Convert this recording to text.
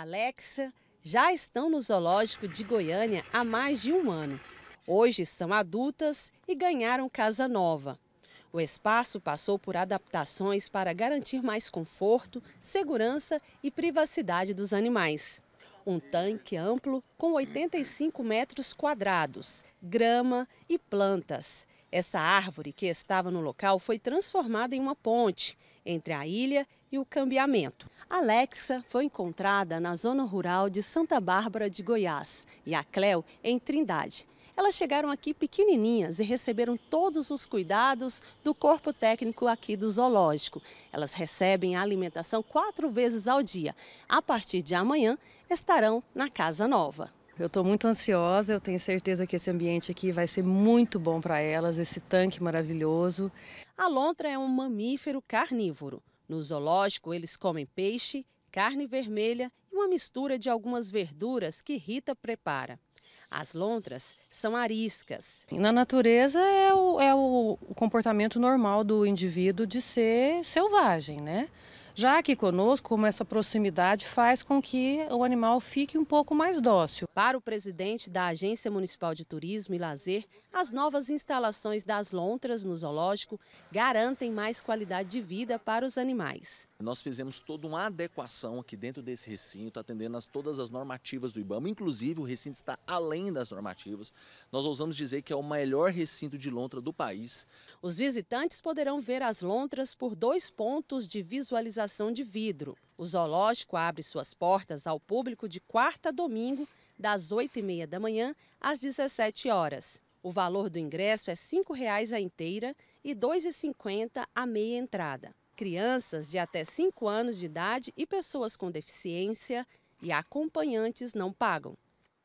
Alexa já estão no zoológico de Goiânia há mais de um ano. Hoje são adultas e ganharam casa nova. O espaço passou por adaptações para garantir mais conforto, segurança e privacidade dos animais. Um tanque amplo com 85 metros quadrados, grama e plantas. Essa árvore que estava no local foi transformada em uma ponte entre a ilha e o cambiamento. Alexa foi encontrada na zona rural de Santa Bárbara de Goiás e a Cleo em Trindade. Elas chegaram aqui pequenininhas e receberam todos os cuidados do corpo técnico aqui do zoológico. Elas recebem a alimentação quatro vezes ao dia. A partir de amanhã, estarão na casa nova. Eu estou muito ansiosa, eu tenho certeza que esse ambiente aqui vai ser muito bom para elas, esse tanque maravilhoso. A lontra é um mamífero carnívoro. No zoológico, eles comem peixe, carne vermelha e uma mistura de algumas verduras que Rita prepara. As lontras são ariscas. Na natureza é o, é o comportamento normal do indivíduo de ser selvagem, né? Já aqui conosco, como essa proximidade faz com que o animal fique um pouco mais dócil. Para o presidente da Agência Municipal de Turismo e Lazer, as novas instalações das lontras no zoológico garantem mais qualidade de vida para os animais nós fizemos toda uma adequação aqui dentro desse recinto, atendendo a todas as normativas do IBAMA. Inclusive, o recinto está além das normativas. Nós ousamos dizer que é o melhor recinto de lontra do país. Os visitantes poderão ver as lontras por dois pontos de visualização de vidro. O zoológico abre suas portas ao público de quarta a domingo, das 8h30 da manhã às 17 horas. O valor do ingresso é R$ 5,00 a inteira e R$ 2,50 a meia entrada crianças de até 5 anos de idade e pessoas com deficiência e acompanhantes não pagam.